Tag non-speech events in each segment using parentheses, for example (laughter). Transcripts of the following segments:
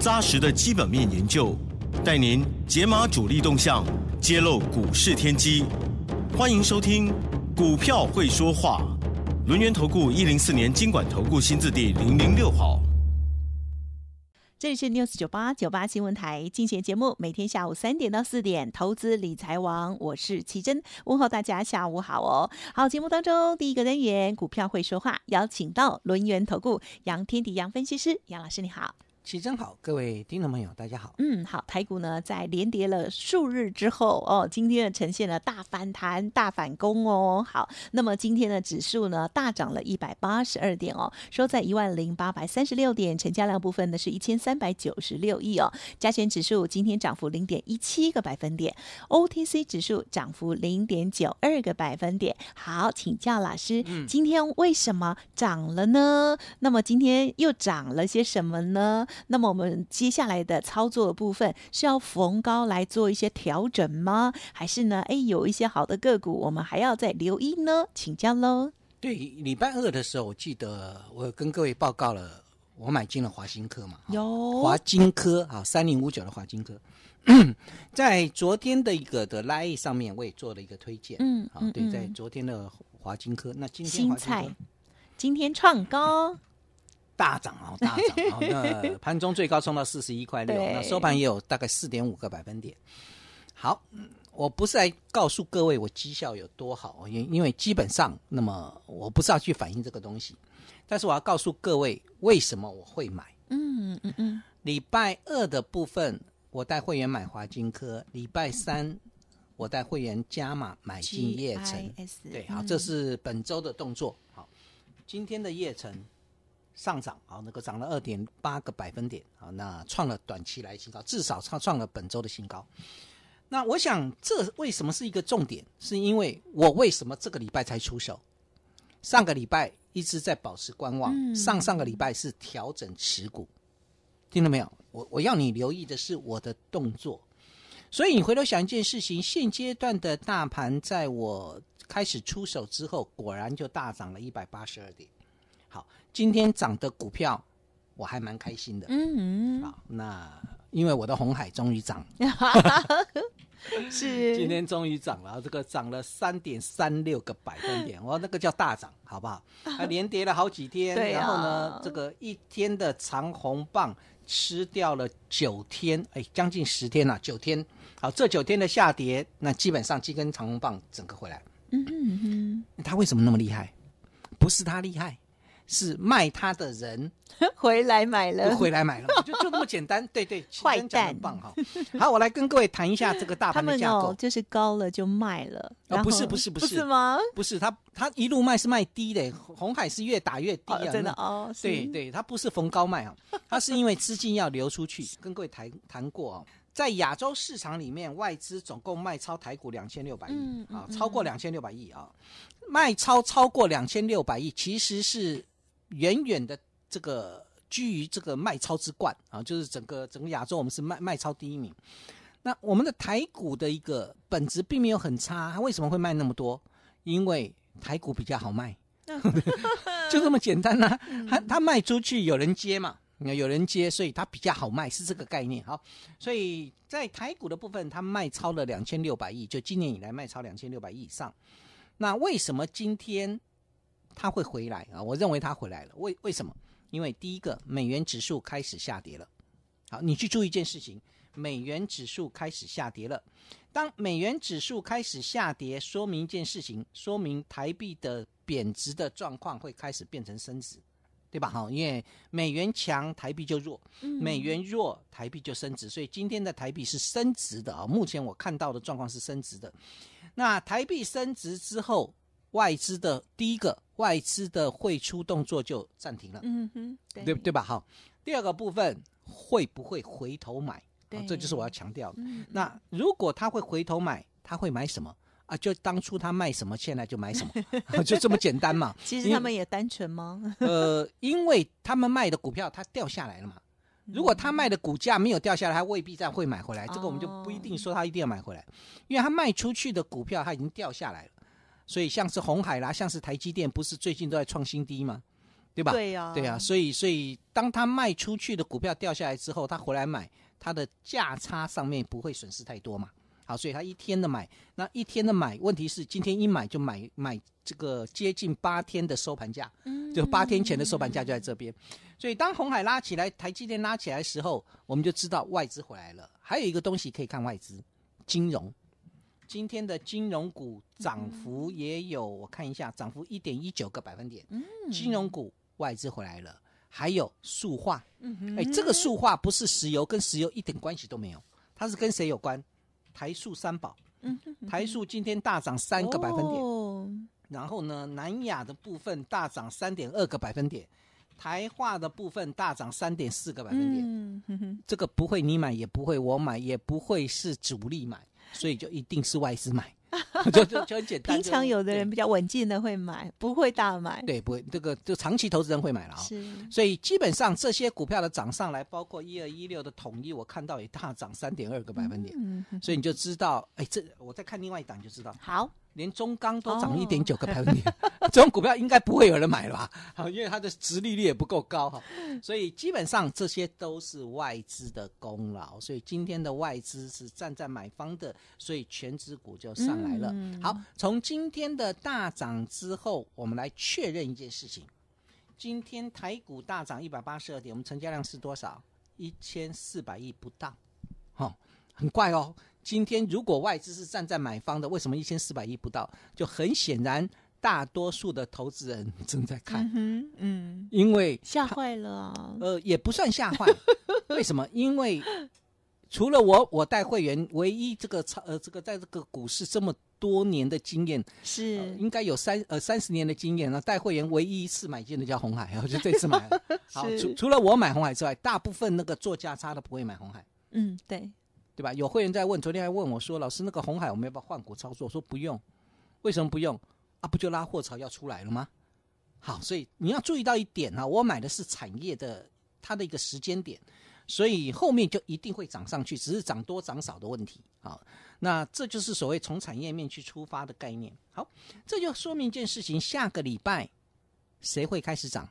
扎实的基本面研究，带您解码主力动向，揭露股市天机。欢迎收听《股票会说话》，轮源投顾一零四年经管投顾新字第零零六号。这里是 news 九八九八新闻台竞选节目，每天下午三点到四点，投资理财王，我是奇珍，问候大家下午好哦。好，节目当中第一个单元《股票会说话》，邀请到轮源投顾杨天迪杨分析师杨老师，你好。奇真好，各位听众朋友，大家好。嗯，好，台股呢在连跌了数日之后，哦，今天呢呈现了大反弹、大反攻哦。好，那么今天的指数呢大涨了一百八十二点哦，收在一万零八百三十六点，成交量部分呢是一千三百九十六亿哦。加权指数今天涨幅零点一七个百分点，OTC 指数涨幅零点九二个百分点。好，请教老师，嗯，今天为什么涨了呢？那么今天又涨了些什么呢？那么我们接下来的操作部分是要逢高来做一些调整吗？还是呢？哎，有一些好的个股，我们还要再留意呢？请教喽。对，礼拜二的时候，我记得我跟各位报告了，我买进了华新科嘛。有华金科啊，三零五九的华金科，(clears throat) 在昨天的一个的拉 e 上面，我也做了一个推荐。嗯，好，对，在昨天的华金科，那今天新菜，今天创高。大涨哦，大涨哦！那盘中最高冲到四十一块六，那收盘也有大概四点五个百分点。好，我不是来告诉各位我绩效有多好，因因为基本上，那么我不是要去反映这个东西，但是我要告诉各位为什么我会买。嗯嗯嗯，礼拜二的部分，我带会员买华金科；礼拜三，我带会员加码买金叶城。对，好，这是本周的动作。好，今天的叶城。上涨啊，能够涨了二点八个百分点啊，那创了短期来新高，至少创创了本周的新高。那我想，这为什么是一个重点？是因为我为什么这个礼拜才出手？上个礼拜一直在保持观望，上上个礼拜是调整持股。听到没有？我我要你留意的是我的动作。所以你回头想一件事情：现阶段的大盘，在我开始出手之后，果然就大涨了一百八十二点。好。今天涨的股票，我还蛮开心的。嗯，好，那因为我的红海终于涨，(laughs) 是今天终于涨了，这个涨了三点三六个百分点，哇，那个叫大涨，好不好？(laughs) 啊，连跌了好几天，然后呢，这个一天的长红棒吃掉了九天，哎，将近十天啊，九天。好，这九天的下跌，那基本上一根长红棒整个回来。嗯哼哼，它为什么那么厉害？不是他厉害。是卖他的人 (laughs) 回来买了，回来买了，(laughs) 就就那么简单，对对，坏蛋很棒哈。好，我来跟各位谈一下这个大盘的架构。就是高了就卖了，啊，不是不是不是吗？不是，他他一路卖是卖低的，红海是越打越低啊，真的哦，对对，他不是逢高卖啊，(laughs) 他是因为资金要流出去。跟各位谈谈过啊，在亚洲市场里面，外资总共卖超台股两千六百亿啊，超过两千六百亿啊，卖超超过两千六百亿其实是。远远的，这个居于这个卖超之冠啊，就是整个整个亚洲我们是卖卖超第一名。那我们的台股的一个本质并没有很差，它为什么会卖那么多？因为台股比较好卖，(laughs) 就这么简单呐。它它卖出去有人接嘛，有人接，所以它比较好卖，是这个概念。好，所以在台股的部分，它卖超了两千六百亿，就今年以来卖超两千六百亿以上。那为什么今天？它会回来啊！我认为它回来了。为为什么？因为第一个，美元指数开始下跌了。好，你去注意一件事情：美元指数开始下跌了。当美元指数开始下跌，说明一件事情，说明台币的贬值的状况会开始变成升值，对吧？哈，因为美元强，台币就弱；美元弱，台币就升值。所以今天的台币是升值的啊！目前我看到的状况是升值的。那台币升值之后。外资的第一个，外资的会出动作就暂停了，嗯哼，对对吧？好，第二个部分会不会回头买？对，这就是我要强调的。那如果他会回头买，他会买什么啊？就当初他卖什么，现在就买什么，(laughs) 就这么简单嘛？(laughs) 其实他们也单纯吗？(laughs) 呃，因为他们卖的股票它掉下来了嘛。如果他卖的股价没有掉下来，他未必再会买回来。这个我们就不一定说他一定要买回来，因为他卖出去的股票他已经掉下来了。所以像是红海啦，像是台积电，不是最近都在创新低吗？对吧？对呀，对呀。所以，所以当他卖出去的股票掉下来之后，他回来买，他的价差上面不会损失太多嘛？好，所以他一天的买，那一天的买，问题是今天一买就买买这个接近八天的收盘价，嗯，(laughs) 就八天前的收盘价就在这边。所以当红海拉起来，台积电拉起来的时候，我们就知道外资回来了。还有一个东西可以看外资，金融。今天的金融股涨幅也有，我看一下，涨幅一点一九个百分点。嗯，金融股外资回来了，还有塑化。嗯哼，哎，这个塑化不是石油，跟石油一点关系都没有，它是跟谁有关？台塑三宝。嗯哼，台塑今天大涨三个百分点，然后呢，南亚的部分大涨三点二个百分点，台化的部分大涨三点四个百分点。嗯哼，这个不会你买也不会我买也不会是主力买。所以就一定是外资买，(laughs) 就就就很简单。平常有的人比较稳健的会买，不会大买。对，不会这个就长期投资人会买了啊。是，所以基本上这些股票的涨上来，包括一二一六的统一，我看到也大涨三点二个百分点。嗯，所以你就知道，哎，这我再看另外一档就知道。好。连中钢都涨一点九个百分点，(laughs) 这种股票应该不会有人买了吧？(laughs) 好，因为它的殖利率也不够高哈，所以基本上这些都是外资的功劳。所以今天的外资是站在买方的，所以全指股就上来了。好，从今天的大涨之后，我们来确认一件事情：今天台股大涨一百八十二点，我们成交量是多少？一千四百亿不到，好，很怪哦。今天如果外资是站在买方的，为什么一千四百亿不到？就很显然，大多数的投资人正在看。嗯，因为吓坏了。呃，也不算吓坏。(laughs) 为什么？因为除了我，我带会员唯一这个呃，这个在这个股市这么多年的经验是应该有三呃三十年的经验了。带会员唯一一次买进的叫红海后就 (laughs) 这次买。(laughs) 好，除除了我买红海之外，大部分那个做价差都不会买红海。嗯，对。对吧？有会员在问，昨天还问我说：“老师，那个红海我们要不要换股操作？”说不用，为什么不用？啊，不就拉货潮要出来了吗？好，所以你要注意到一点啊，我买的是产业的它的一个时间点，所以后面就一定会涨上去，只是涨多涨少的问题。好，那这就是所谓从产业面去出发的概念。好，这就说明一件事情：下个礼拜谁会开始涨？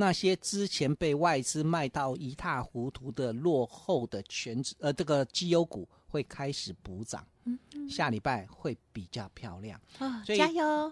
那些之前被外资卖到一塌糊涂的落后的全呃这个绩优股会开始补涨，下礼拜会比较漂亮。啊，所以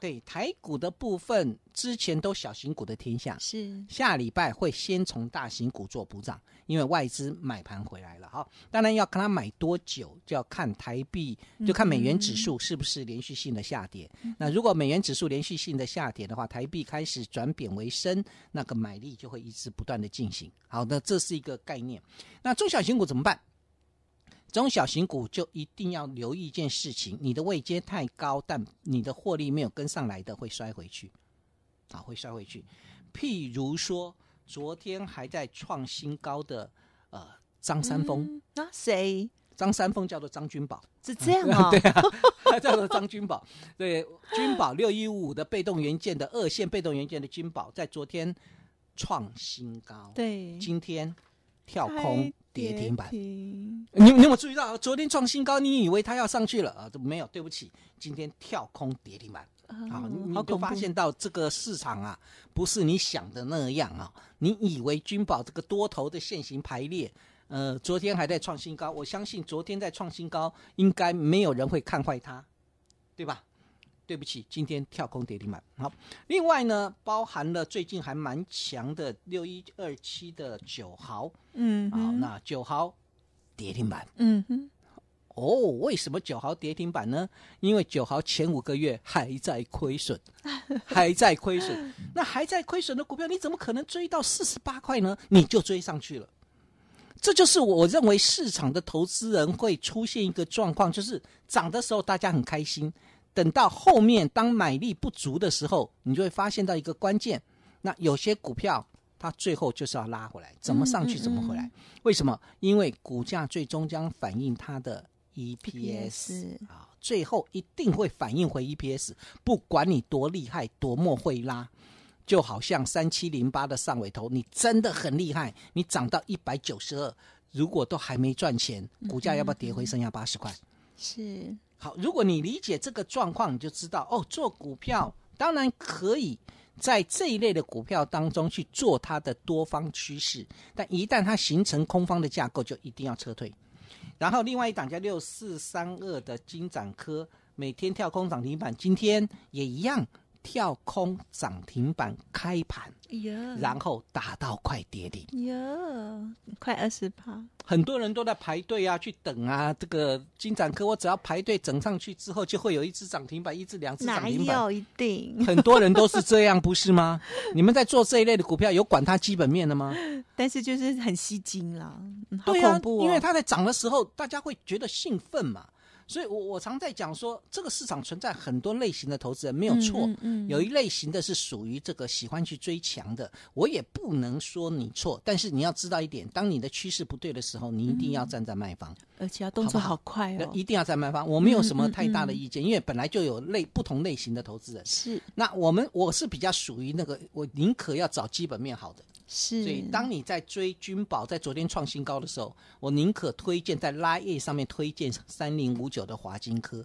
对台股的部分之前都小型股的天下，是下礼拜会先从大型股做补涨。因为外资买盘回来了哈，当然要看它买多久，就要看台币，就看美元指数是不是连续性的下跌。那如果美元指数连续性的下跌的话，台币开始转贬为升，那个买力就会一直不断的进行。好，那这是一个概念。那中小型股怎么办？中小型股就一定要留意一件事情，你的位阶太高，但你的获利没有跟上来的，会摔回去，啊，会摔回去。譬如说。昨天还在创新高的，呃，张三丰那谁？张三丰叫做张君宝，是这样啊？(laughs) 对啊，他叫做张君宝。对，君宝六一五的被动元件的二线被动元件的君宝，在昨天创新高，对，今天跳空跌停板。你你有没有注意到？昨天创新高，你以为它要上去了啊？没有，对不起，今天跳空跌停板。啊，你就发现到这个市场啊，不是你想的那样啊。你以为君宝这个多头的线型排列，呃，昨天还在创新高，我相信昨天在创新高，应该没有人会看坏它，对吧？对不起，今天跳空跌停板。好，另外呢，包含了最近还蛮强的六一二七的九毫，嗯，好，那九毫跌停板，嗯哼。哦，为什么九号跌停板呢？因为九号前五个月还在亏损，(laughs) 还在亏损。那还在亏损的股票，你怎么可能追到四十八块呢？你就追上去了。这就是我认为市场的投资人会出现一个状况，就是涨的时候大家很开心，等到后面当买力不足的时候，你就会发现到一个关键。那有些股票它最后就是要拉回来，怎么上去怎么回来？为什么？因为股价最终将反映它的。EPS 啊，最后一定会反映回 EPS。不管你多厉害，多么会拉，就好像三七零八的上尾头，你真的很厉害，你涨到一百九十二，如果都还没赚钱，股价要不要跌回剩下八十块？是好，如果你理解这个状况，你就知道哦。做股票当然可以在这一类的股票当中去做它的多方趋势，但一旦它形成空方的架构，就一定要撤退。然后，另外一档叫六四三二的金展科，每天跳空涨停板，今天也一样。跳空涨停板开盘，哎呀，然后打到快跌停，快二十趴，很多人都在排队啊，去等啊。这个金展科，我只要排队整上去之后，就会有一只涨停板，一只两只涨停板，一定。很多人都是这样，不是吗？(laughs) 你们在做这一类的股票，有管它基本面的吗？但是就是很吸睛啦，好恐怖。因为它在涨的时候，大家会觉得兴奋嘛。所以，我我常在讲说，这个市场存在很多类型的投资人，没有错。有一类型的是属于这个喜欢去追强的，我也不能说你错。但是你要知道一点，当你的趋势不对的时候，你一定要站在卖方。而且要动作好快哦，一定要在卖方。我没有什么太大的意见，因为本来就有类不同类型的投资人。是。那我们我是比较属于那个，我宁可要找基本面好的。是，所以当你在追君宝在昨天创新高的时候，我宁可推荐在拉叶上面推荐三零五九的华金科，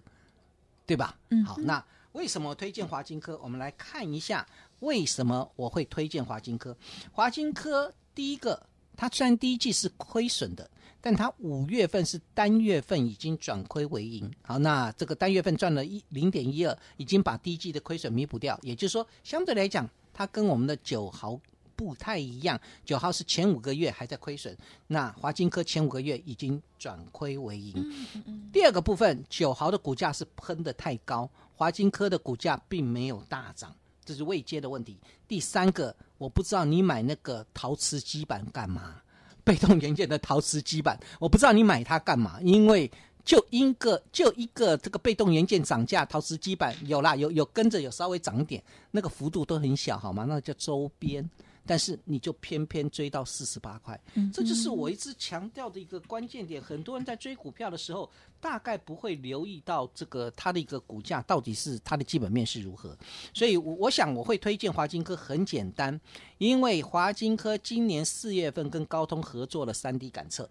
对吧？嗯，好，那为什么推荐华金科？我们来看一下为什么我会推荐华金科。华金科第一个，它虽然第一季是亏损的，但它五月份是单月份已经转亏为盈。好，那这个单月份赚了一零点一二，已经把第一季的亏损弥补掉。也就是说，相对来讲，它跟我们的九豪。不太一样，九号是前五个月还在亏损，那华金科前五个月已经转亏为盈。第二个部分，九号的股价是喷的太高，华金科的股价并没有大涨，这是未接的问题。第三个，我不知道你买那个陶瓷基板干嘛？被动元件的陶瓷基板，我不知道你买它干嘛？因为就一个就一个这个被动元件涨价，陶瓷基板有啦，有有跟着有稍微涨点，那个幅度都很小，好吗？那叫周边。但是你就偏偏追到四十八块，这就是我一直强调的一个关键点。很多人在追股票的时候，大概不会留意到这个它的一个股价到底是它的基本面是如何。所以，我我想我会推荐华金科，很简单，因为华金科今年四月份跟高通合作了三 D 感测，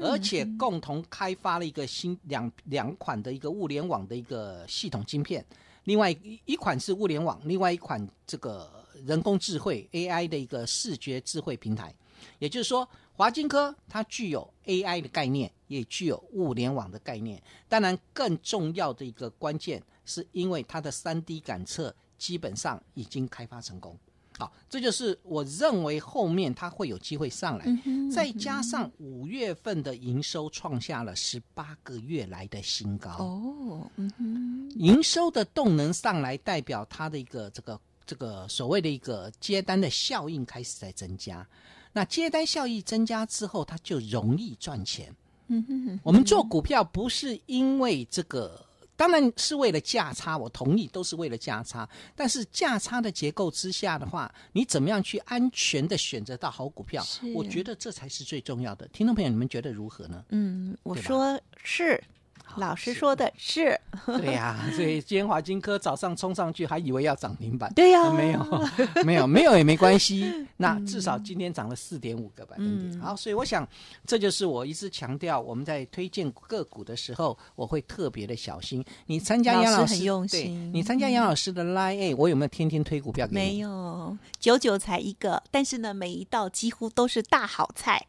而且共同开发了一个新两两款的一个物联网的一个系统晶片。另外一一款是物联网，另外一款这个。人工智慧 AI 的一个视觉智慧平台，也就是说，华金科它具有 AI 的概念，也具有物联网的概念。当然，更重要的一个关键，是因为它的三 D 感测基本上已经开发成功。好，这就是我认为后面它会有机会上来。再加上五月份的营收创下了十八个月来的新高哦，营收的动能上来，代表它的一个这个。这个所谓的一个接单的效应开始在增加，那接单效益增加之后，它就容易赚钱。嗯哼哼，我们做股票不是因为这个，当然是为了价差，我同意，都是为了价差。但是价差的结构之下的话，你怎么样去安全的选择到好股票？我觉得这才是最重要的。听众朋友，你们觉得如何呢？嗯，我说是。老师说的是 (laughs) 对呀，所以今天华金科早上冲上去，还以为要涨停板。对呀，没有，(laughs) 没有，没有也没关系。(laughs) 那至少今天涨了四点五个百分点。好，所以我想，这就是我一直强调，我们在推荐个股的时候，我会特别的小心。你参加杨老师，心，你参加杨老师的 Line，、A，我有没有天天推股票给你？没有，九九才一个，但是呢，每一道几乎都是大好菜。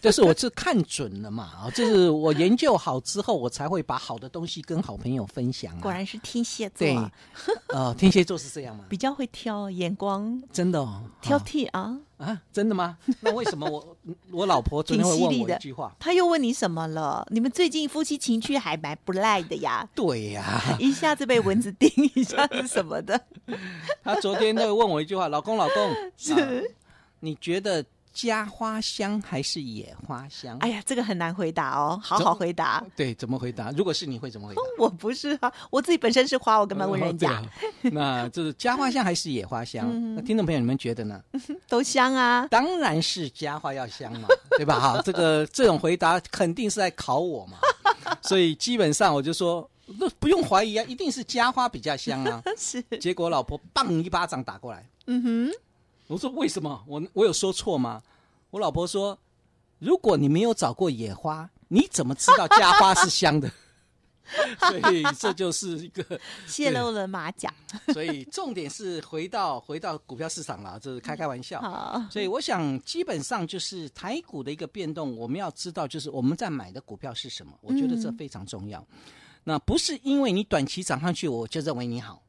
但是我是看准了嘛，啊，这是我研究好之后，我才会。会把好的东西跟好朋友分享，果然是天蝎座。对，(laughs) 天蝎座是这样吗？比较会挑眼光，真的，哦、挑剔啊啊！真的吗？那为什么我 (laughs) 我老婆昨天会问我一句话？他又问你什么了？你们最近夫妻情趣还蛮不赖的呀？对呀，(laughs) 一下子被蚊子叮一下是什么的？他昨天又问我一句话：“老公，老公，你觉得？”家花香还是野花香？哎呀，这个很难回答哦。好好回答。对，怎么回答？如果是你会怎么回答？我不是啊，我自己本身是花，我根本问人讲。(laughs) 那就是家花香还是野花香？那听众朋友你们觉得呢？(laughs) 都香啊！当然是家花要香嘛，(laughs) 对吧？哈，这个这种回答肯定是在考我嘛。所以基本上我就说，那不用怀疑啊，一定是家花比较香啊。是。结果老婆棒一巴掌打过来。嗯哼。我说：“为什么？我我有说错吗？”我老婆说：“如果你没有找过野花，你怎么知道家花是香的？” (laughs) 所以这就是一个 (laughs) 泄露了马甲。所以重点是回到回到股票市场了，这是开开玩笑。所以我想，基本上就是台股的一个变动，我们要知道就是我们在买的股票是什么。我觉得这非常重要。那不是因为你短期涨上去，我就认为你好。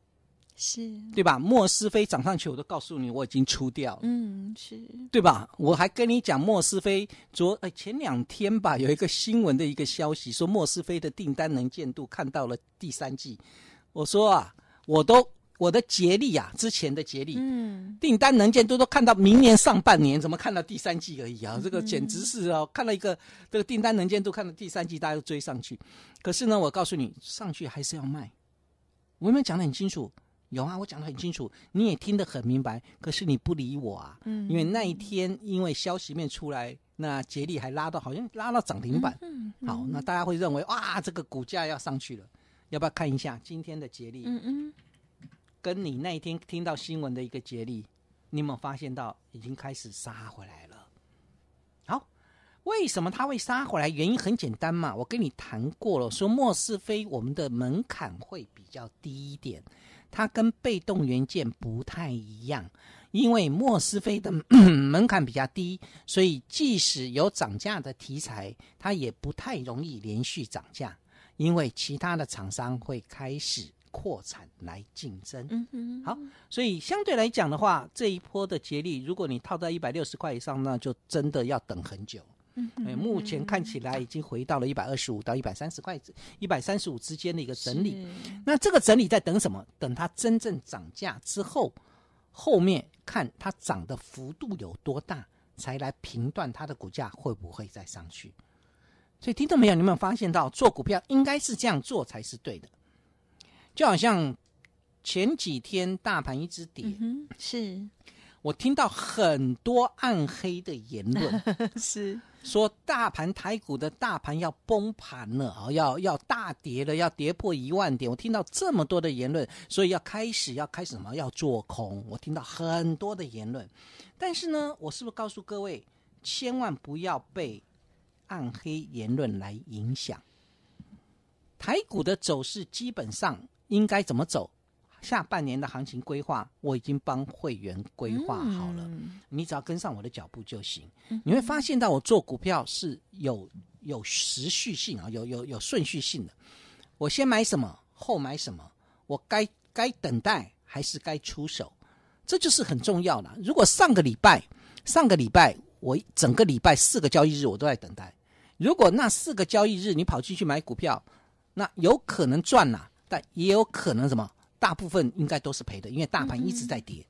是对吧？莫斯菲涨上去，我都告诉你，我已经出掉了。嗯，是对吧？我还跟你讲，莫斯菲昨呃前两天吧，有一个新闻的一个消息说，莫斯菲的订单能见度看到了第三季。我说啊，我都我的竭力啊，之前的竭力，嗯，订单能见度都看到明年上半年，怎么看到第三季而已啊？这个简直是哦，看到一个这个订单能见度看到第三季，大家都追上去。可是呢，我告诉你，上去还是要卖，我有没有讲得很清楚。有啊，我讲的很清楚，你也听得很明白，可是你不理我啊。嗯。因为那一天，因为消息面出来，那杰力还拉到好像拉到涨停板。嗯。好，那大家会认为哇，这个股价要上去了，要不要看一下今天的杰力？嗯嗯。跟你那一天听到新闻的一个杰力，你有没有发现到已经开始杀回来了？好，为什么他会杀回来？原因很简单嘛，我跟你谈过了，说莫是非我们的门槛会比较低一点。它跟被动元件不太一样，因为莫斯菲的 (clears throat) 门槛比较低，所以即使有涨价的题材，它也不太容易连续涨价，因为其他的厂商会开始扩产来竞争。嗯嗯，好，所以相对来讲的话，这一波的接力，如果你套在一百六十块以上，那就真的要等很久。哎，目前看起来已经回到了一百二十五到一百三十块，一百三十五之间的一个整理。那这个整理在等什么？等它真正涨价之后，后面看它涨的幅度有多大，才来评断它的股价会不会再上去。所以听到没有？你有没有发现到做股票应该是这样做才是对的？就好像前几天大盘一直跌，是我听到很多暗黑的言论，(laughs) 是。说大盘台股的大盘要崩盘了啊，要要大跌了，要跌破一万点。我听到这么多的言论，所以要开始要开始什么？要做空。我听到很多的言论，但是呢，我是不是告诉各位，千万不要被暗黑言论来影响。台股的走势基本上应该怎么走？下半年的行情规划，我已经帮会员规划好了，你只要跟上我的脚步就行。你会发现到我做股票是有有时序性啊，有有有顺序性的。我先买什么，后买什么，我该该等待还是该出手，这就是很重要了。如果上个礼拜上个礼拜我整个礼拜四个交易日我都在等待，如果那四个交易日你跑进去买股票，那有可能赚呐，但也有可能什么？大部分应该都是赔的，因为大盘一直在跌，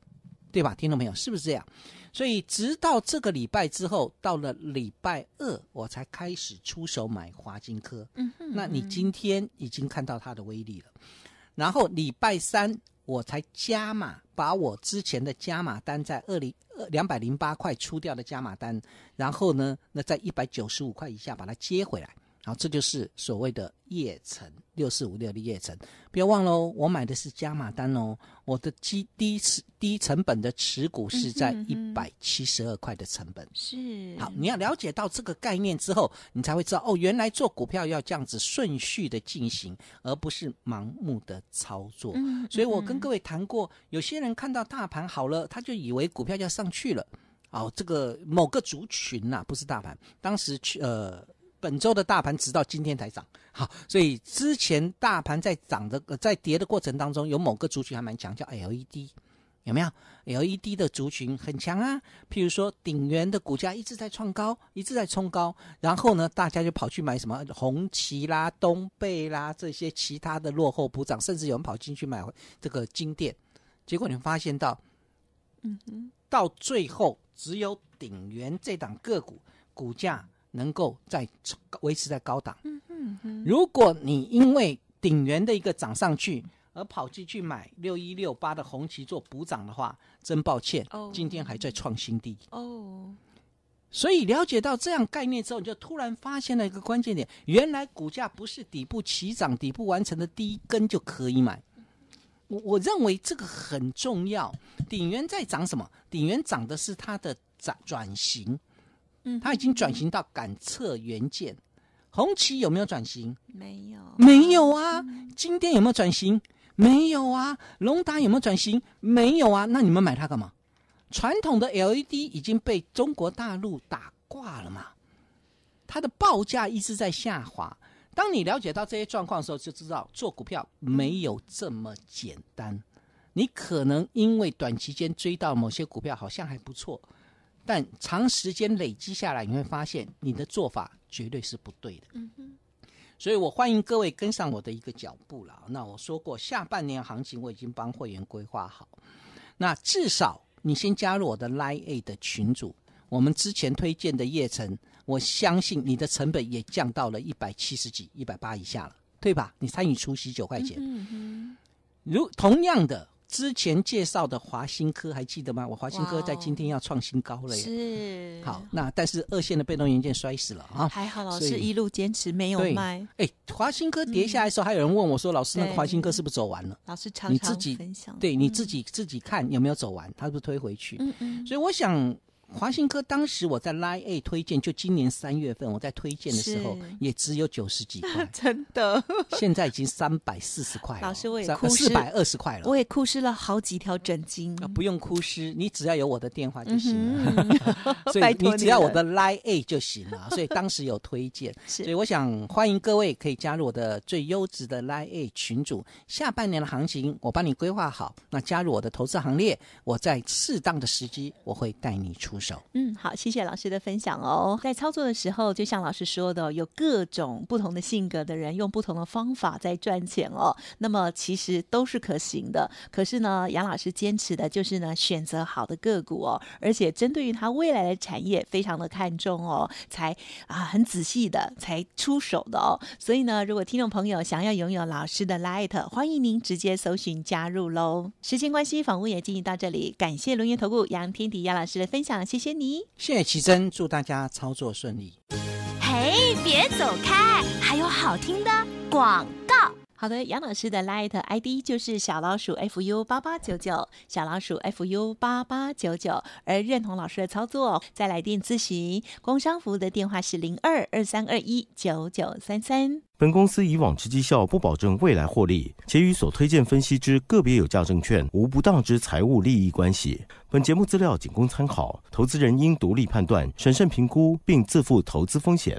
对吧？听懂没有？是不是这样？所以直到这个礼拜之后，到了礼拜二，我才开始出手买华金科。嗯哼，那你今天已经看到它的威力了。然后礼拜三我才加码，把我之前的加码单在二零两百零八块出掉的加码单，然后呢，那在一百九十五块以下把它接回来。好，这就是所谓的叶城六四五六的叶城，不要忘了哦，我买的是加码单哦，我的基低持低成本的持股是在一百七十二块的成本。是好，你要了解到这个概念之后，你才会知道哦，原来做股票要这样子顺序的进行，而不是盲目的操作。嗯所以我跟各位谈过，有些人看到大盘好了，他就以为股票要上去了。哦，这个某个族群呐，不是大盘，当时去呃。本周的大盘直到今天才涨，好，所以之前大盘在涨的，在跌的过程当中，有某个族群还蛮强，叫 LED，有没有？LED 的族群很强啊，譬如说鼎元的股价一直在创高，一直在冲高，然后呢，大家就跑去买什么红旗啦、东贝啦这些其他的落后补涨，甚至有人跑进去买这个金店，结果你发现到，嗯哼，到最后只有鼎元这档个股股价。能够在维持在高档。如果你因为顶元的一个涨上去而跑去去买六一六八的红旗做补涨的话，真抱歉，今天还在创新低。哦。所以了解到这样概念之后，你就突然发现了一个关键点：原来股价不是底部起涨、底部完成的第一根就可以买。我我认为这个很重要。顶元在涨什么？顶元涨的是它的转转型。它他已经转型到感测元件。红旗有没有转型？没有，没有啊。金天有没有转型？没有啊。龙达有没有转型？没有啊。那你们买它干嘛？传统的 LED 已经被中国大陆打挂了嘛？它的报价一直在下滑。当你了解到这些状况的时候，就知道做股票没有这么简单。你可能因为短期间追到某些股票，好像还不错。但长时间累积下来，你会发现你的做法绝对是不对的。嗯哼，所以我欢迎各位跟上我的一个脚步了那我说过，下半年行情我已经帮会员规划好。那至少你先加入我的 Line A 的群组，我们之前推荐的叶城，我相信你的成本也降到了一百七十几、一百八以下了，对吧？你参与出席九块钱。嗯哼，如同样的。之前介绍的华新科还记得吗？我华新科在今天要创新高了。是。好，那但是二线的被动元件摔死了啊。还好老师一路坚持没有卖。哎，华新科跌下来的时候，还有人问我说：“老师，那个华新科是不是走完了？”老师常常你自己分享，对你自己自己看有没有走完，他是不是推回去。嗯嗯。所以我想。华新科当时我在 Line A 推荐，就今年三月份我在推荐的时候也只有九十几块，(laughs) 真的，现在已经三百四十块，老师我也哭湿四百二十块了，我也哭湿了好几条枕巾。不用哭湿，你只要有我的电话就行了，(laughs) (laughs) 所以你只要我的 Line A 就行了。所以当时有推荐，所以我想欢迎各位可以加入我的最优质的 Line A 群组。下半年的行情我帮你规划好，那加入我的投资行列，我在适当的时机我会带你出。嗯，好，谢谢老师的分享哦。在操作的时候，就像老师说的，有各种不同的性格的人用不同的方法在赚钱哦。那么其实都是可行的。可是呢，杨老师坚持的就是呢，选择好的个股哦，而且针对于他未来的产业非常的看重哦，才啊很仔细的才出手的哦。所以呢，如果听众朋友想要拥有老师的 light，欢迎您直接搜寻加入喽。时间关系，访问也进行到这里，感谢龙岩投顾杨天迪杨老师的分享。谢谢你，谢谢奇珍，祝大家操作顺利。嘿，别走开，还有好听的广告。好的，杨老师的 Light ID 就是小老鼠 FU 八八九九，小老鼠 FU 八八九九。而认同老师的操作，再来电咨询工商服务的电话是零二二三二一九九三三。本公司以往之绩效不保证未来获利，且与所推荐分析之个别有价证券无不当之财务利益关系。本节目资料仅供参考，投资人应独立判断、审慎评估，并自负投资风险。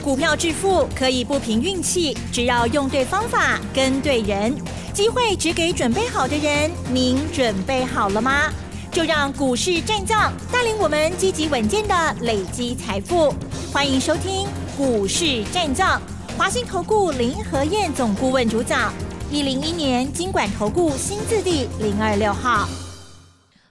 股票致富可以不凭运气，只要用对方法、跟对人，机会只给准备好的人。您准备好了吗？就让股市震荡，带领我们积极稳健的累积财富。欢迎收听。股市战将，华兴投顾林和燕总顾问、组长，一零一年经管投顾新字第零二六号。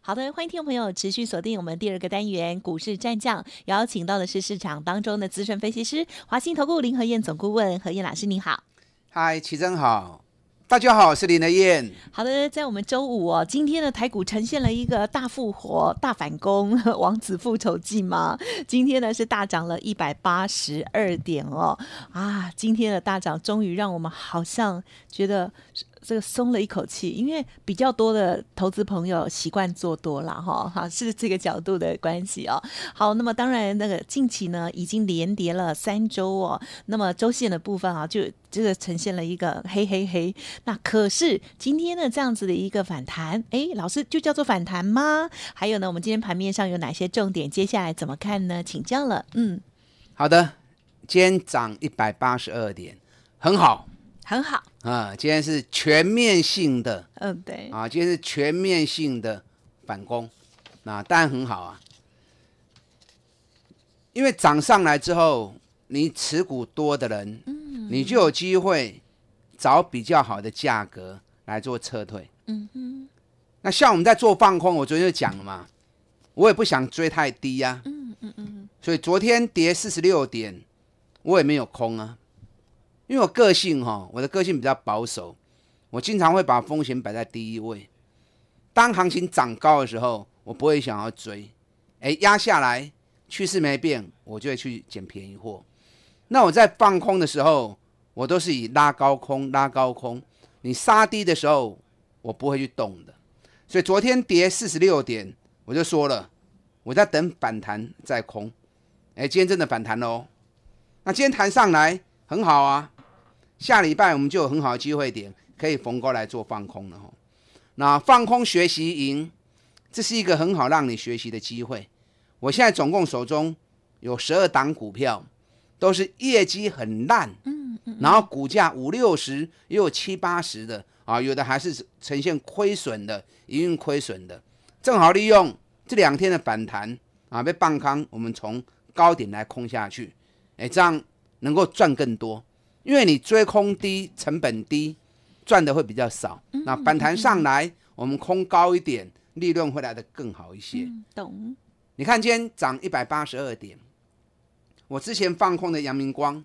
好的，欢迎听众朋友持续锁定我们第二个单元“股市战将”，邀请到的是市场当中的资深分析师，华兴投顾林和燕总顾问何燕老师，您好。嗨，齐珍好。大家好，我是林德燕。好的，在我们周五哦，今天的台股呈现了一个大复活、大反攻，(laughs)《王子复仇记》吗？今天呢是大涨了一百八十二点哦！啊，今天的大涨，终于让我们好像觉得。这个松了一口气，因为比较多的投资朋友习惯做多了哈，哈，是这个角度的关系哦。好，那么当然那个近期呢，已经连跌了三周哦。那么周线的部分啊，就这个呈现了一个黑黑黑。那可是今天呢，这样子的一个反弹，哎，老师就叫做反弹吗？还有呢，我们今天盘面上有哪些重点？接下来怎么看呢？请教了。嗯，好的，今天涨一百八十二点，很好。很好啊，今天是全面性的，嗯，对，啊，今天是全面性的反攻，那当然很好啊，因为涨上来之后，你持股多的人，嗯，你就有机会找比较好的价格来做撤退，嗯嗯，那像我们在做放空，我昨天就讲了嘛，我也不想追太低呀，嗯嗯嗯，所以昨天跌四十六点，我也没有空啊。因为我个性哈，我的个性比较保守，我经常会把风险摆在第一位。当行情涨高的时候，我不会想要追，哎，压下来趋势没变，我就会去捡便宜货。那我在放空的时候，我都是以拉高空拉高空。你杀低的时候，我不会去动的。所以昨天跌四十六点，我就说了，我在等反弹再空。哎，今天真的反弹喽，那今天弹上来很好啊。下礼拜我们就有很好的机会点，可以逢高来做放空了哈。那放空学习营，这是一个很好让你学习的机会。我现在总共手中有十二档股票，都是业绩很烂，嗯，然后股价五六十，也有七八十的啊，有的还是呈现亏损的，营运亏损的。正好利用这两天的反弹啊，被棒康，我们从高点来空下去，哎，这样能够赚更多。因为你追空低成本低，赚的会比较少。那反弹上来，我们空高一点，利润会来的更好一些。懂？你看今天涨一百八十二点，我之前放空的阳明光，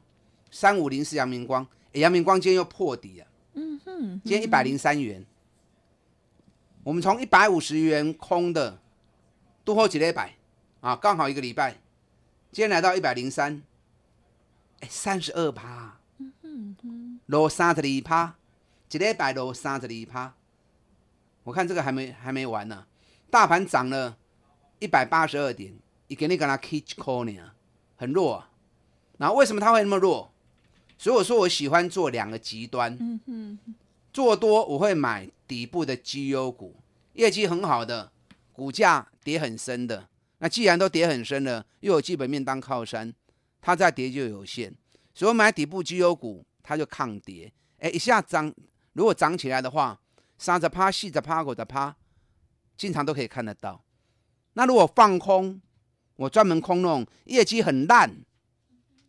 三五零是阳明光，阳明光今天又破底了。嗯哼，今天一百零三元，我们从一百五十元空的，多后几了一百啊，刚好一个礼拜，今天来到一百零三，哎，三十二趴。落三十里趴，一礼拜落三十里趴。我看这个还没还没完呢。大盘涨了，一百八十二点，伊格尼格拉 k i c h c o n i a 很弱。那为什么它会那么弱？所以我说我喜欢做两个极端。嗯嗯。做多我会买底部的绩优股，业绩很好的，股价跌很深的。那既然都跌很深了，又有基本面当靠山，它再跌就有限。所以买底部绩优股。它就抗跌，哎，一下涨，如果涨起来的话，杀着趴，吸着趴，滚的趴，经常都可以看得到。那如果放空，我专门空弄，业绩很烂，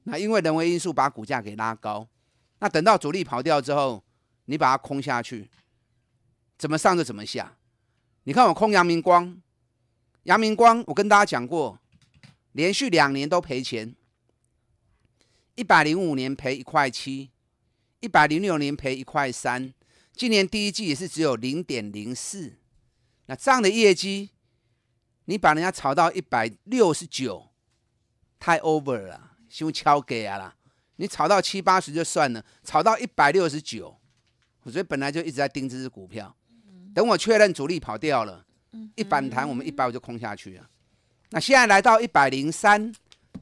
那因为人为因素把股价给拉高，那等到主力跑掉之后，你把它空下去，怎么上就怎么下。你看我空阳明光，阳明光，我跟大家讲过，连续两年都赔钱，一百零五年赔一块七。一百零六年赔一块三，今年第一季也是只有零点零四，那这样的业绩，你把人家炒到一百六十九，太 over 了，是敲给啊啦，你炒到七八十就算了，炒到一百六十九，我所以本来就一直在盯这只股票，等我确认主力跑掉了，一反弹我们一百我就空下去了，那现在来到一百零三，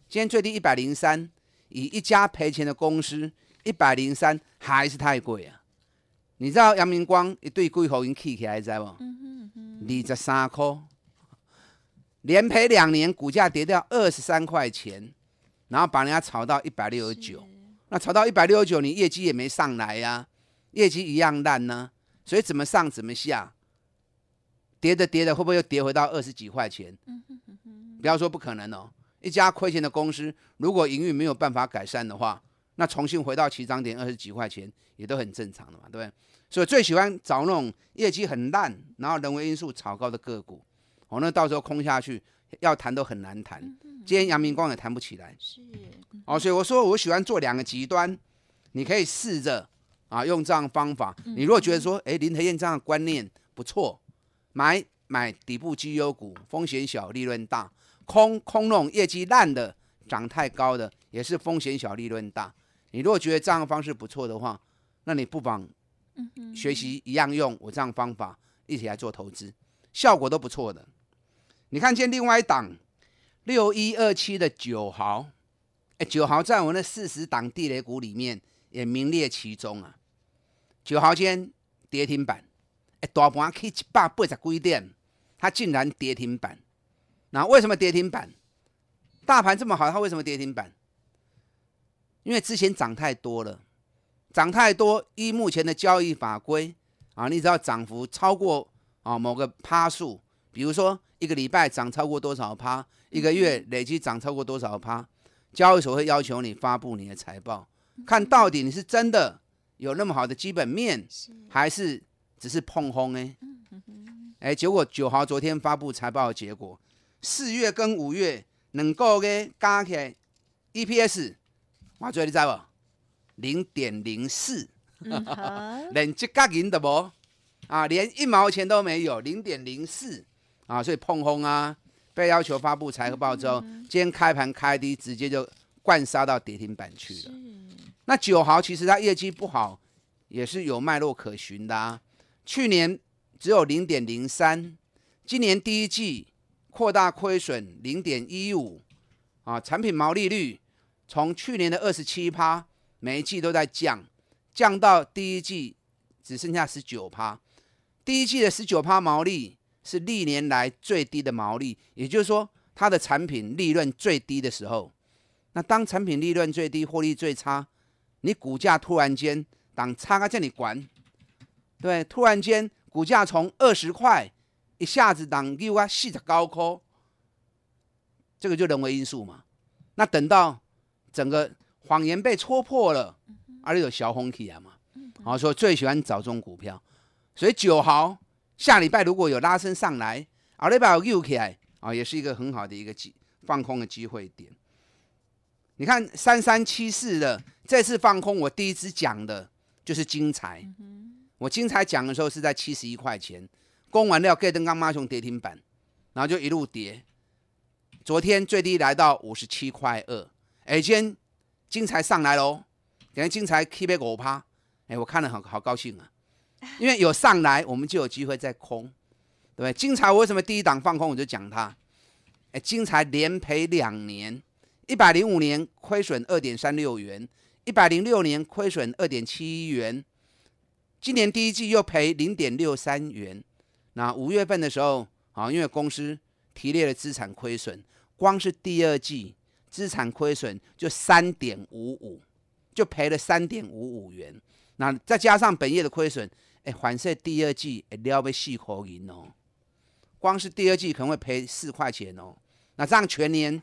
今天最低一百零三，以一家赔钱的公司。一百零三还是太贵啊！你知道杨明光一对贵头银 K 起来道不？二十三块，连赔两年，股价跌掉二十三块钱，然后把人家炒到一百六十九。那炒到一百六十九，你业绩也没上来呀，业绩一样烂呢。所以怎么上怎么下，跌的跌的，会不会又跌回到二十几块钱？不要说不可能哦，一家亏钱的公司，如果营运没有办法改善的话。那重新回到起涨点二十几块钱也都很正常的嘛，对不对？所以最喜欢找那种业绩很烂，然后人为因素炒高的个股。哦，那到时候空下去要谈都很难谈。今天阳明光也谈不起来，是哦。所以我说我喜欢做两个极端，你可以试着啊用这样方法。你如果觉得说，哎，林和燕这样的观念不错，买买底部绩优股，风险小，利润大；空空那种业绩烂的、涨太高的，也是风险小，利润大。你如果觉得这样方式不错的话，那你不妨学习一样用我这样方法一起来做投资，效果都不错的。你看见另外一档六一二七的九豪，哎，九豪在我那四十档地雷股里面也名列其中啊。九豪间跌停板，哎，大盘去一百八十几点，它竟然跌停板。那为什么跌停板？大盘这么好，它为什么跌停板？因为之前涨太多了，涨太多，依目前的交易法规啊，你只要涨幅超过啊某个趴数，比如说一个礼拜涨超过多少趴，一个月累计涨超过多少趴，交易所会要求你发布你的财报，看到底你是真的有那么好的基本面，还是只是碰轰呢？哎，结果九号昨天发布财报，结果四月跟五月能够给加起来 EPS。马祖，你知无？零点零四，连一角银都无啊，连一毛钱都没有，零点零四啊，所以碰轰啊，被要求发布财报之后，今天开盘开低，直接就灌杀到跌停板去了。那九豪其实它业绩不好，也是有脉络可循的啊。去年只有零点零三，今年第一季扩大亏损零点一五啊，产品毛利率。从去年的二十七趴，每一季都在降，降到第一季只剩下十九趴。第一季的十九趴毛利是历年来最低的毛利，也就是说它的产品利润最低的时候。那当产品利润最低、获利最差，你股价突然间挡差在这里管，对，突然间股价从二十块一下子挡六啊四十高科，这个就人为因素嘛。那等到。整个谎言被戳破了，阿里有小红起啊嘛？啊，说最喜欢找中股票，所以九号下礼拜如果有拉升上来，阿里巴巴有起来啊，也是一个很好的一个机放空的机会点。你看三三七四的这次放空，我第一次讲的就是精彩，我精彩讲的时候是在七十一块钱，攻完了盖登刚妈熊跌停板，然后就一路跌，昨天最低来到五十七块二。哎，今，天金财上来喽，等下金财 K 杯五趴，哎，我看了好好高兴啊，因为有上来，我们就有机会再空，对不对？金财为什么第一档放空？我就讲它，哎，金财连赔两年，一百零五年亏损二点三六元，一百零六年亏损二点七一元，今年第一季又赔零点六三元，那五月份的时候，啊，因为公司提列了资产亏损，光是第二季。资产亏损就三点五五，就赔了三点五五元。那再加上本业的亏损，哎，反射第二季也了不四块钱哦，光是第二季可能会赔四块钱哦。那这样全年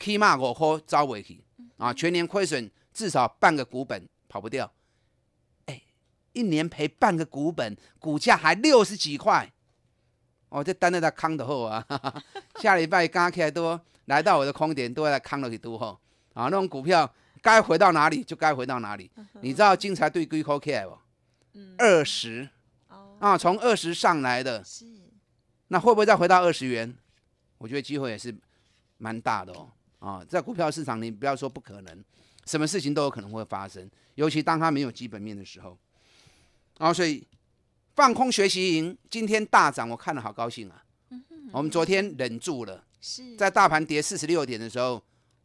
起码五块招回去啊！全年亏损至少半个股本跑不掉。哎，一年赔半个股本，股价还六十几块，哦，这单在他扛的后啊！下礼拜刚开多。来到我的空点都在看乐起都后啊，那种股票该回到哪里就该回到哪里。你知道金财对 g o o Care 不？二十啊，从二十上来的，那会不会再回到二十元？我觉得机会也是蛮大的哦啊，在股票市场，你不要说不可能，什么事情都有可能会发生，尤其当它没有基本面的时候啊。所以放空学习营今天大涨，我看了好高兴啊。我们昨天忍住了。在大盘跌四十六点的时候，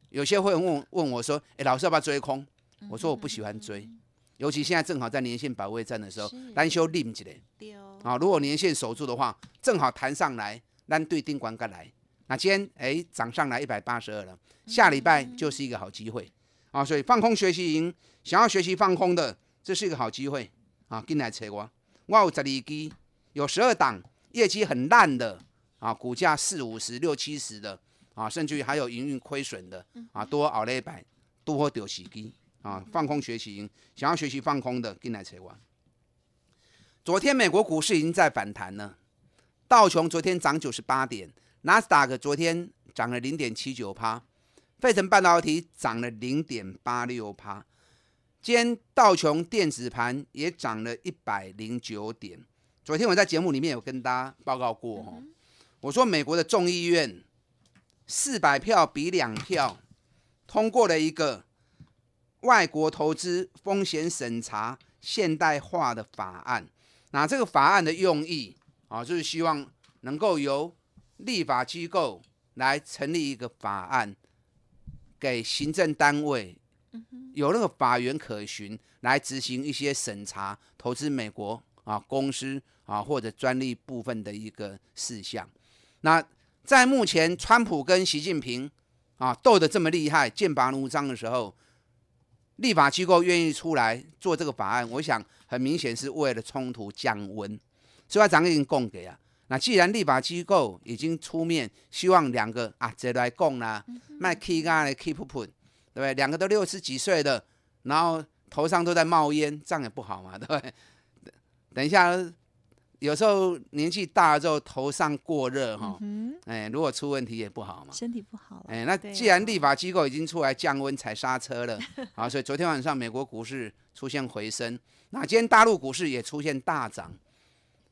有些会问问我说：“哎，老师要不要追空？”我说我不喜欢追，尤其现在正好在年线保卫战的时候，单休 l i m i 哦。啊，如果年线守住的话，正好弹上来，单对定管敢来。那今天哎涨上来一百八十二了，下礼拜就是一个好机会啊！所以放空学习营，想要学习放空的，这是一个好机会啊！进来找我，我有十二机，有十二档，业绩很烂的。啊，股价四五十、六七十的啊，甚至还有营运亏损的啊，多熬了一百，多丢洗死啊，放空学习，想要学习放空的进来参观。昨天美国股市已经在反弹了，道琼昨天涨九十八点，纳斯达克昨天涨了零点七九帕，费城半导体涨了零点八六帕，天道琼电子盘也涨了一百零九点。昨天我在节目里面有跟大家报告过我说，美国的众议院四百票比两票通过了一个外国投资风险审查现代化的法案。那这个法案的用意啊，就是希望能够由立法机构来成立一个法案，给行政单位有那个法源可循来执行一些审查投资美国啊公司啊或者专利部分的一个事项。那在目前川普跟习近平啊斗得这么厉害、剑拔弩张的时候，立法机构愿意出来做这个法案，我想很明显是为了冲突降温。所以，长已经供给了。那既然立法机构已经出面，希望两个啊接来供啦，卖气咖的 keep p u p 对不对？两个都六十几岁的，然后头上都在冒烟，这样也不好嘛，对不对？等一下。有时候年纪大了之后头上过热哈，哎，如果出问题也不好嘛，身体不好。哎，那既然立法机构已经出来降温踩刹车了，(laughs) 啊，所以昨天晚上美国股市出现回升，那今天大陆股市也出现大涨，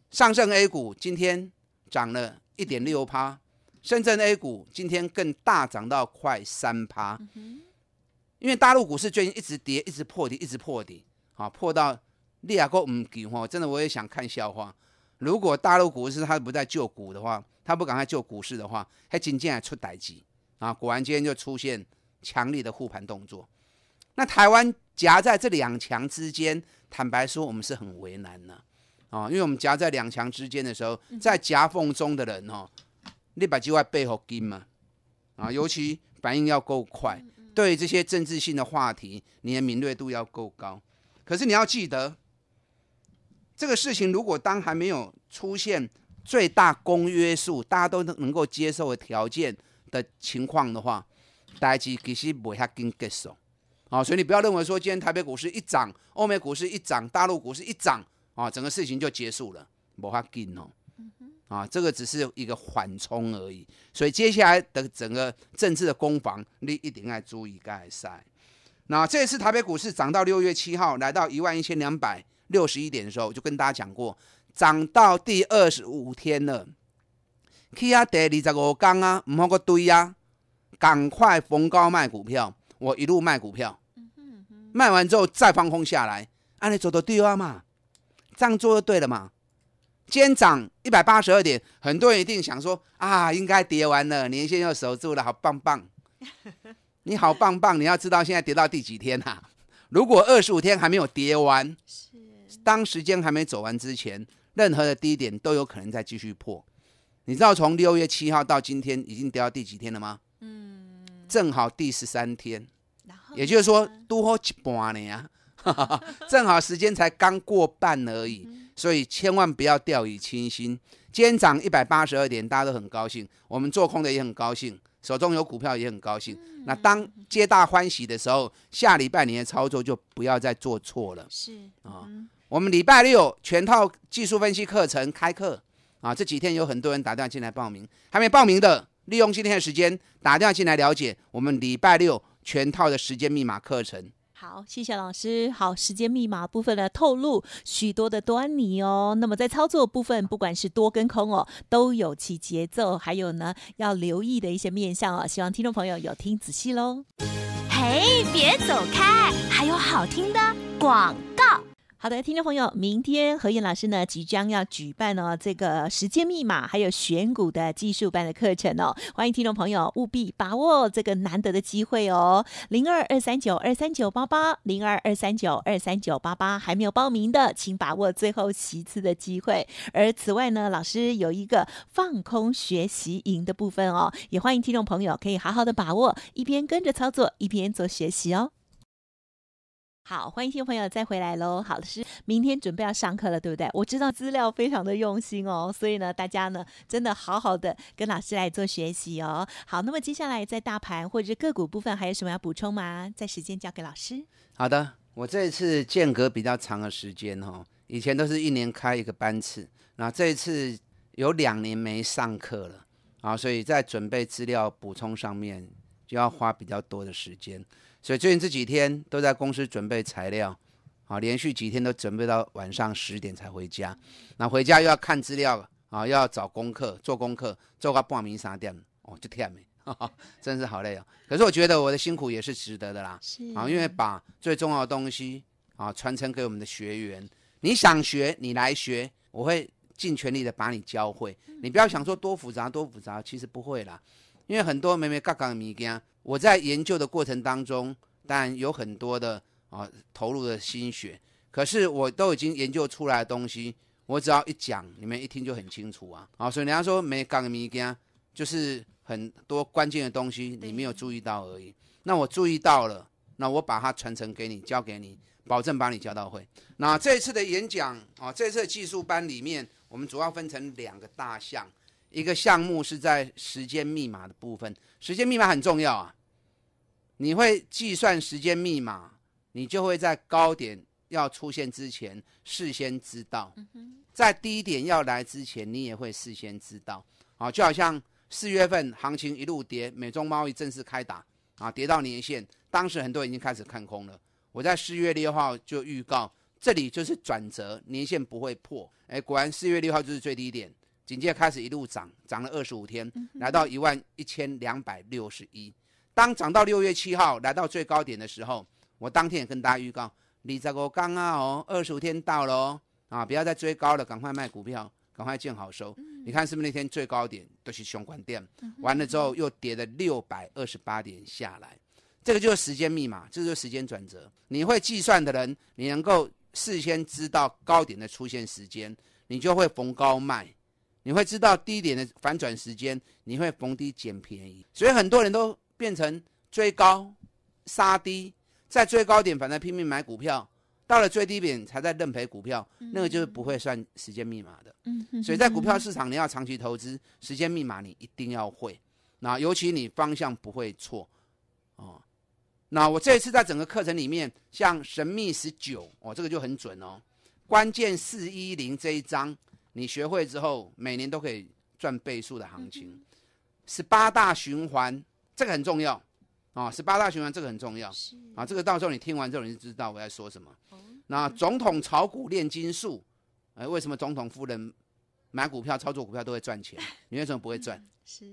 上证 A 股今天涨了一点六趴，深圳 A 股今天更大涨到快三趴，因为大陆股市最近一直跌，一直破底，一直破底，啊，破到你也够唔见话，真的我也想看笑话。如果大陆股市它不再救股的话，它不赶快救股市的话，它今天还出歹击啊！果然今天就出现强烈的护盘动作。那台湾夹在这两强之间，坦白说我们是很为难呢，啊，因为我们夹在两强之间的时候，在夹缝中的人哦，你把机会背后跟嘛，啊，尤其反应要够快，对这些政治性的话题，你的敏锐度要够高。可是你要记得。这个事情如果当还没有出现最大公约数，大家都能够接受的条件的情况的话，大家其实不遐紧结束，啊，所以你不要认为说今天台北股市一涨，欧美股市一涨，大陆股市一涨，啊，整个事情就结束了，不太紧哦，啊，这个只是一个缓冲而已，所以接下来的整个政治的攻防，你一定要注意该塞。那这次台北股市涨到六月七号，来到一万一千两百。六十一点的时候，我就跟大家讲过，涨到第二十五天了，去啊！第二十五天啊，唔好个堆啊，赶快逢高卖股票。我一路卖股票，卖完之后再放空下来，按你做的对啊嘛，这样做就对了嘛。今天涨一百八十二点，很多人一定想说啊，应该跌完了，年线又守住了，好棒棒。(laughs) 你好棒棒，你要知道现在跌到第几天呐？如果二十五天还没有跌完，是。当时间还没走完之前，任何的低点都有可能再继续破。你知道从六月七号到今天已经跌到第几天了吗？嗯，正好第十三天，也就是说多一半了呀，(laughs) 正好时间才刚过半而已。所以千万不要掉以轻心。今天涨一百八十二点，大家都很高兴，我们做空的也很高兴，手中有股票也很高兴。那当皆大欢喜的时候，下礼拜你的操作就不要再做错了。是啊。我们礼拜六全套技术分析课程开课啊！这几天有很多人打电话进来报名，还没报名的，利用今天的时间打电话进来了解我们礼拜六全套的时间密码课程。好，谢谢老师。好，时间密码部分呢，透露许多的端倪哦。那么在操作部分，不管是多跟空哦，都有其节奏，还有呢，要留意的一些面相哦。希望听众朋友有听仔细喽。嘿，别走开，还有好听的广。好的，听众朋友，明天何燕老师呢即将要举办哦这个时间密码还有选股的技术班的课程哦，欢迎听众朋友务必把握这个难得的机会哦，零二二三九二三九八八零二二三九二三九八八还没有报名的，请把握最后席次的机会。而此外呢，老师有一个放空学习营的部分哦，也欢迎听众朋友可以好好的把握，一边跟着操作，一边做学习哦。好，欢迎新朋友再回来喽。好的是，明天准备要上课了，对不对？我知道资料非常的用心哦，所以呢，大家呢真的好好的跟老师来做学习哦。好，那么接下来在大盘或者个股部分还有什么要补充吗？在时间交给老师。好的，我这一次间隔比较长的时间哈，以前都是一年开一个班次，那这一次有两年没上课了啊，所以在准备资料补充上面就要花比较多的时间。所以最近这几天都在公司准备材料，啊，连续几天都准备到晚上十点才回家，那回家又要看资料啊，又要找功课、做功课，做到半夜三点，哦，就 t i r 真是好累哦！可是我觉得我的辛苦也是值得的啦，啊，因为把最重要的东西啊传承给我们的学员，你想学你来学，我会尽全力的把你教会，你不要想说多复杂多复杂，其实不会啦。因为很多妹没杠的物件，我在研究的过程当中，当然有很多的啊投入的心血，可是我都已经研究出来的东西，我只要一讲，你们一听就很清楚啊。啊，所以人家说没杠的物件，就是很多关键的东西你没有注意到而已。那我注意到了，那我把它传承给你，教给你，保证把你教到会。那这一次的演讲啊，这次的技术班里面，我们主要分成两个大项。一个项目是在时间密码的部分，时间密码很重要啊。你会计算时间密码，你就会在高点要出现之前事先知道，在低点要来之前你也会事先知道。好，就好像四月份行情一路跌，美中贸易正式开打啊，跌到年线，当时很多人已经开始看空了。我在四月六号就预告，这里就是转折，年线不会破。哎，果然四月六号就是最低点。紧接开始一路涨，涨了二十五天，来到一万一千两百六十一。当涨到六月七号来到最高点的时候，我当天也跟大家预告：“你这个刚啊，哦，二十五天到了啊，不要再追高了，赶快卖股票，赶快见好收。”你看是不是那天最高点都是雄关店？完了之后又跌了六百二十八点下来，这个就是时间密码，这就是时间转折。你会计算的人，你能够事先知道高点的出现时间，你就会逢高卖。你会知道低点的反转时间，你会逢低捡便宜，所以很多人都变成追高杀低，在最高点反正拼命买股票，到了最低点才在认赔股票，那个就是不会算时间密码的。嗯所以在股票市场，你要长期投资，时间密码你一定要会。那尤其你方向不会错哦。那我这一次在整个课程里面，像神秘十九哦，这个就很准哦。关键四一零这一章。你学会之后，每年都可以赚倍数的行情。十八大循环这个很重要啊！十八大循环这个很重要啊！这个到时候你听完之后，你就知道我在说什么。那总统炒股炼金术，哎，为什么总统夫人买股票、操作股票都会赚钱？(laughs) 你为什么不会赚？(laughs) 是，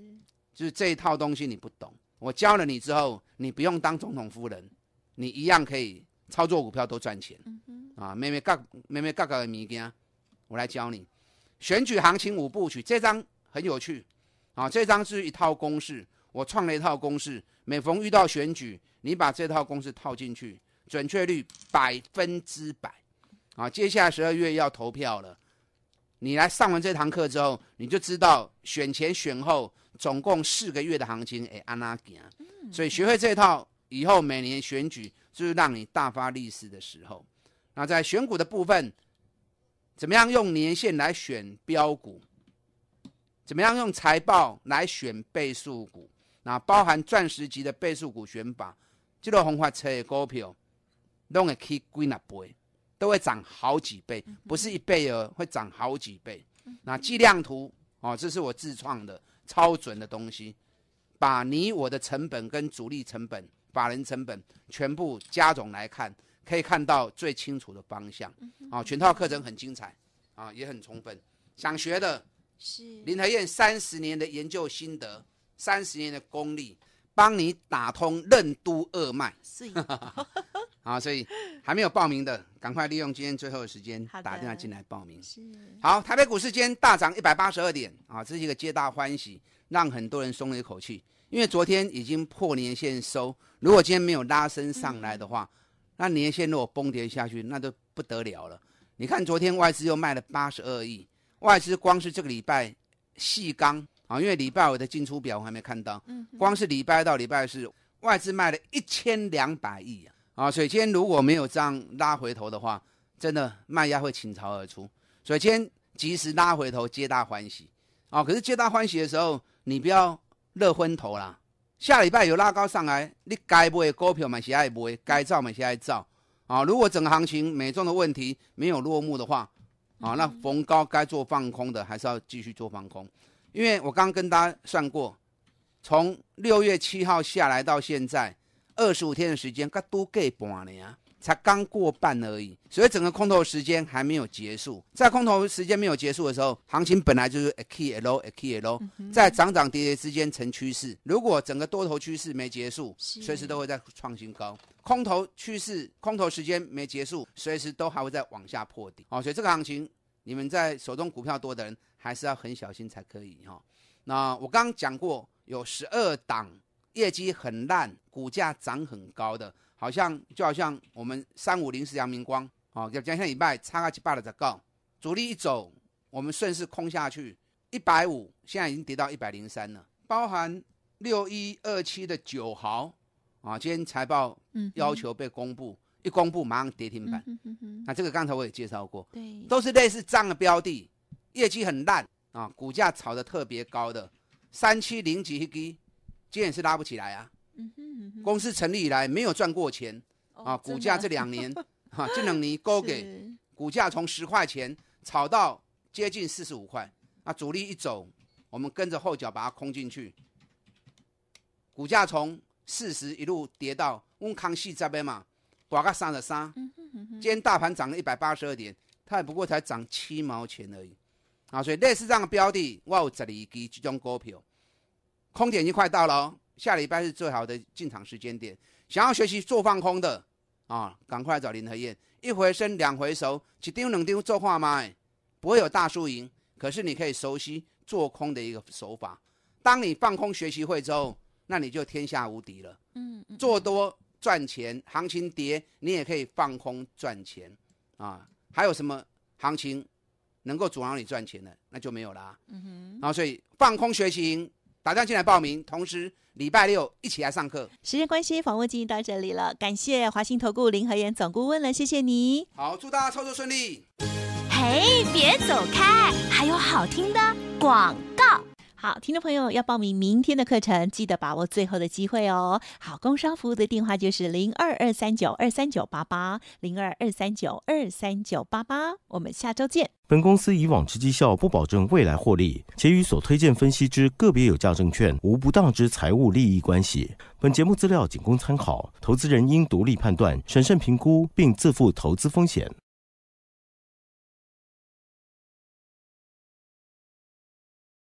就是这一套东西你不懂。我教了你之后，你不用当总统夫人，你一样可以操作股票都赚钱。啊，妹咩各妹咩嘎的米物件，我来教你。选举行情五步曲，这张很有趣，啊，这张是一套公式，我创了一套公式，每逢遇到选举，你把这套公式套进去，准确率百分之百，啊，接下来十二月要投票了，你来上完这堂课之后，你就知道选前选后总共四个月的行情，哎，安啦吉所以学会这套以后，每年选举就是让你大发利市的时候，那在选股的部分。怎么样用年限来选标股？怎么样用财报来选倍数股？那包含钻石级的倍数股选法，这个红花车的股票，都会倍，都会涨好几倍，不是一倍哦，会涨好几倍。那计量图哦，这是我自创的超准的东西，把你我的成本跟主力成本、法人成本全部加总来看。可以看到最清楚的方向啊！全套课程很精彩啊，也很充分。想学的是林台燕三十年的研究心得，三十年的功力，帮你打通任督二脉。是 (laughs) 啊，好，所以还没有报名的，赶快利用今天最后的时间打电话进来报名。是好，台北股市今天大涨一百八十二点啊，这是一个皆大欢喜，让很多人松了一口气。因为昨天已经破年线收，如果今天没有拉升上来的话。那年线果崩跌下去，那就不得了了。你看，昨天外资又卖了八十二亿，外资光是这个礼拜，细钢啊，因为礼拜五的进出表我还没看到，嗯，光是礼拜到礼拜四，外资卖了一千两百亿啊！啊，水仙如果没有这样拉回头的话，真的卖家会倾巢而出。水仙及时拉回头，皆大欢喜啊！可是皆大欢喜的时候，你不要乐昏头啦。下礼拜有拉高上来，你该不的股票买下来不该造买下来造啊？如果整个行情美中的问题没有落幕的话，啊，那逢高该做放空的还是要继续做放空，因为我刚跟大家算过，从六月七号下来到现在二十五天的时间，才多给半年。才刚过半而已，所以整个空头时间还没有结束。在空头时间没有结束的时候，行情本来就是 A K L A K L，在涨涨跌跌之间成趋势。如果整个多头趋势没结束，随时都会再创新高；空头趋势、空头时间没结束，随时都还会再往下破底。哦，所以这个行情，你们在手中股票多的人还是要很小心才可以哈。那我刚讲过，有十二档业绩很烂、股价涨很高的。好像就好像我们三五零是阳明光啊，要接下礼拜差个几八的再告。主力一走，我们顺势空下去。一百五现在已经跌到一百零三了，包含六一二七的九毫，啊，今天财报要求被公布，一公布马上跌停板。那这个刚才我也介绍过，对，都是类似这样的标的，业绩很烂啊，股价炒得特别高的三七零几一 G，今天也是拉不起来啊。公司成立以来没有赚过钱啊！股价这两年，(laughs) 哈这两年高给股价从十块钱炒到接近四十五块，那主力一走，我们跟着后脚把它空进去。股价从四十一路跌到，温康熙这边嘛，挂个三十三。今天大盘涨了一百八十二点，它也不过才涨七毛钱而已。啊，所以类似这样的标的，我有十二支这种股票，空点就快到了。下礼拜是最好的进场时间点。想要学习做放空的啊，赶快找林和燕。一回生，两回熟，一丢能丢做画卖，不会有大输赢。可是你可以熟悉做空的一个手法。当你放空学习会之后，那你就天下无敌了。嗯，做多赚钱，行情跌，你也可以放空赚钱啊。还有什么行情能够阻挠你赚钱的？那就没有啦。嗯哼。然后所以放空学习。打电话进来报名，同时礼拜六一起来上课。时间关系，访问进行到这里了，感谢华兴投顾林和元总顾问了，谢谢你。好，祝大家操作顺利。嘿，别走开，还有好听的广。好，听众朋友要报名明天的课程，记得把握最后的机会哦。好，工商服务的电话就是零二二三九二三九八八零二二三九二三九八八。我们下周见。本公司以往之绩效不保证未来获利，且与所推荐分析之个别有价证券无不当之财务利益关系。本节目资料仅供参考，投资人应独立判断、审慎评估，并自负投资风险。